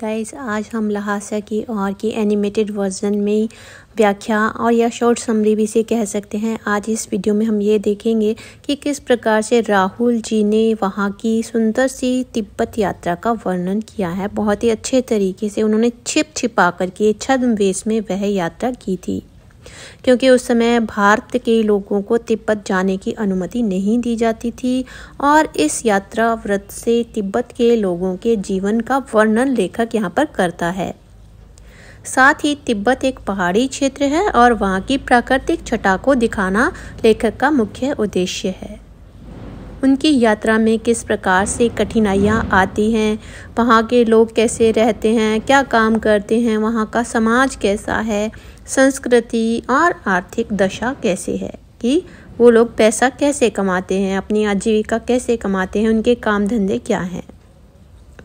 guys आज हम लहासा की और की एनिमेटेड वर्जन में व्याख्या और या शॉर्ट समरी भी से कह सकते हैं आज इस वीडियो में हम ये देखेंगे कि किस प्रकार से राहुल जी ने वहाँ की सुंदर सी तिब्बत यात्रा का वर्णन किया है बहुत ही अच्छे तरीके से उन्होंने छिप छिपा करके छद्म वेश में वह यात्रा की थी क्योंकि उस समय भारत के लोगों को तिब्बत जाने की अनुमति नहीं दी जाती थी और इस यात्रा व्रत से तिब्बत के लोगों के जीवन का वर्णन लेखक यहाँ पर करता है साथ ही तिब्बत एक पहाड़ी क्षेत्र है और वहाँ की प्राकृतिक छटा को दिखाना लेखक का मुख्य उद्देश्य है उनकी यात्रा में किस प्रकार से कठिनाइयाँ आती हैं वहाँ के लोग कैसे रहते हैं क्या काम करते हैं वहाँ का समाज कैसा है संस्कृति और आर्थिक दशा कैसे है कि वो लोग पैसा कैसे कमाते हैं अपनी आजीविका कैसे कमाते हैं उनके काम धंधे क्या हैं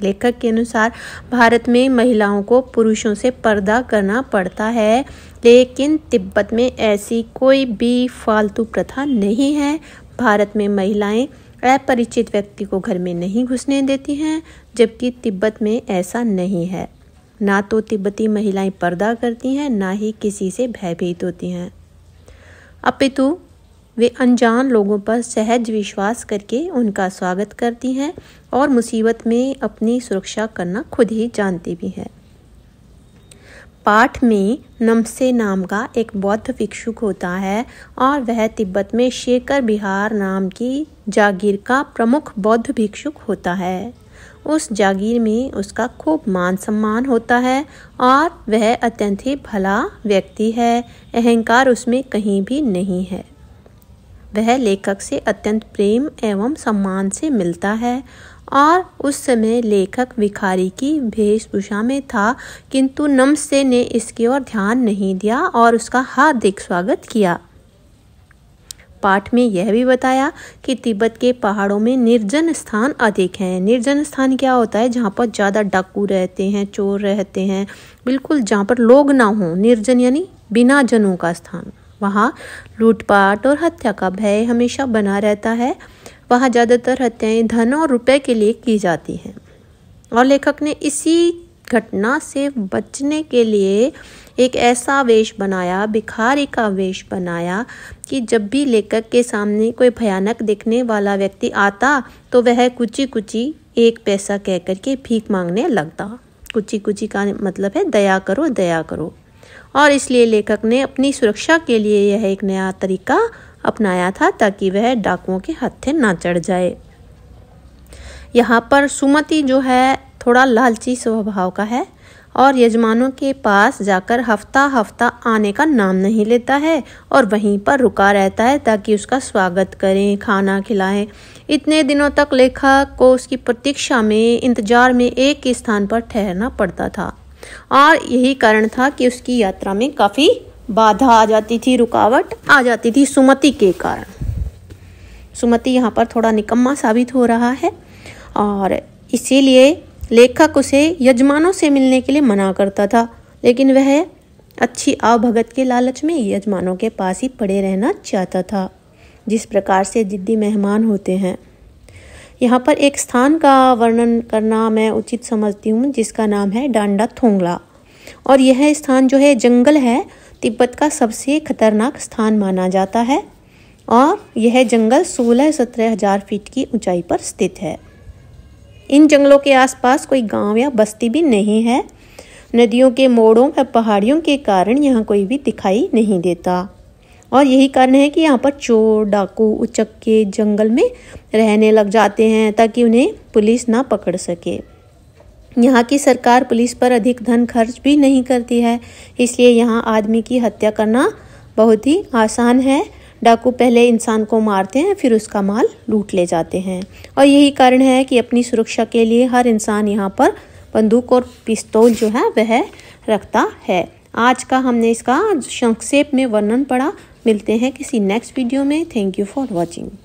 लेखक के अनुसार भारत में महिलाओं को पुरुषों से पर्दा करना पड़ता है लेकिन तिब्बत में ऐसी कोई भी फालतू प्रथा नहीं है भारत में महिलाएं अपरिचित व्यक्ति को घर में नहीं घुसने देती हैं जबकि तिब्बत में ऐसा नहीं है ना तो तिब्बती महिलाएं पर्दा करती हैं ना ही किसी से भयभीत होती हैं अपितु वे अनजान लोगों पर सहज विश्वास करके उनका स्वागत करती हैं और मुसीबत में अपनी सुरक्षा करना खुद ही जानती भी है पाठ में नमसे नाम का एक बौद्ध भिक्षुक होता है और वह तिब्बत में शेखर बिहार नाम की जागीर का प्रमुख बौद्ध भिक्षुक होता है उस जागीर में उसका खूब मान सम्मान होता है और वह अत्यंत ही भला व्यक्ति है अहंकार उसमें कहीं भी नहीं है वह लेखक से अत्यंत प्रेम एवं सम्मान से मिलता है और उस समय लेखक भिखारी की वेशभूषा में था किंतु नमस्ते ने इसकी ओर ध्यान नहीं दिया और उसका हार्दिक स्वागत किया पाठ में यह भी बताया कि तिब्बत के पहाड़ों में निर्जन स्थान अधिक हैं निर्जन स्थान क्या होता है जहाँ पर ज़्यादा डाकू रहते हैं चोर रहते हैं बिल्कुल जहाँ पर लोग ना हों निर्जन यानी बिना जनों का स्थान वहाँ लूटपाट और हत्या का भय हमेशा बना रहता है वहाँ ज़्यादातर हत्याएं धन और रुपए के लिए की जाती हैं और लेखक ने इसी घटना से बचने के लिए एक ऐसा वेश बनाया भिखारी का वेश बनाया कि जब भी लेखक के सामने कोई भयानक देखने वाला व्यक्ति आता तो वह कुची कुची एक पैसा कह करके भीख मांगने लगता कुची कुची का मतलब है दया करो दया करो और इसलिए लेखक ने अपनी सुरक्षा के लिए यह एक नया तरीका अपनाया था ताकि वह डाकुओं के हत्थे ना चढ़ जाए यहाँ पर सुमति जो है थोड़ा लालची स्वभाव का है और यजमानों के पास जाकर हफ्ता हफ्ता आने का नाम नहीं लेता है और वहीं पर रुका रहता है ताकि उसका स्वागत करें खाना खिलाएं इतने दिनों तक लेखक को उसकी प्रतीक्षा में इंतजार में एक ही स्थान पर ठहरना पड़ता था और यही कारण था कि उसकी यात्रा में काफ़ी बाधा आ जाती थी रुकावट आ जाती थी सुमति के कारण सुमति यहाँ पर थोड़ा निकम्मा साबित हो रहा है और इसीलिए लेखक उसे यजमानों से मिलने के लिए मना करता था लेकिन वह अच्छी आवभगत के लालच में यजमानों के पास ही पड़े रहना चाहता था जिस प्रकार से जिद्दी मेहमान होते हैं यहाँ पर एक स्थान का वर्णन करना मैं उचित समझती हूँ जिसका नाम है डांडा थोंगला और यह स्थान जो है जंगल है तिब्बत का सबसे खतरनाक स्थान माना जाता है और यह जंगल सोलह सत्रह हज़ार फीट की ऊंचाई पर स्थित है इन जंगलों के आसपास कोई गांव या बस्ती भी नहीं है नदियों के मोड़ों व पहाड़ियों के कारण यहाँ कोई भी दिखाई नहीं देता और यही कारण है कि यहाँ पर चोर डाकू उचक्के जंगल में रहने लग जाते हैं ताकि उन्हें पुलिस ना पकड़ सके यहाँ की सरकार पुलिस पर अधिक धन खर्च भी नहीं करती है इसलिए यहाँ आदमी की हत्या करना बहुत ही आसान है डाकू पहले इंसान को मारते हैं फिर उसका माल लूट ले जाते हैं और यही कारण है कि अपनी सुरक्षा के लिए हर इंसान यहाँ पर बंदूक और पिस्तौल जो है वह रखता है आज का हमने इसका संक्षेप में वर्णन पढ़ा मिलते हैं किसी नेक्स्ट वीडियो में थैंक यू फॉर वॉचिंग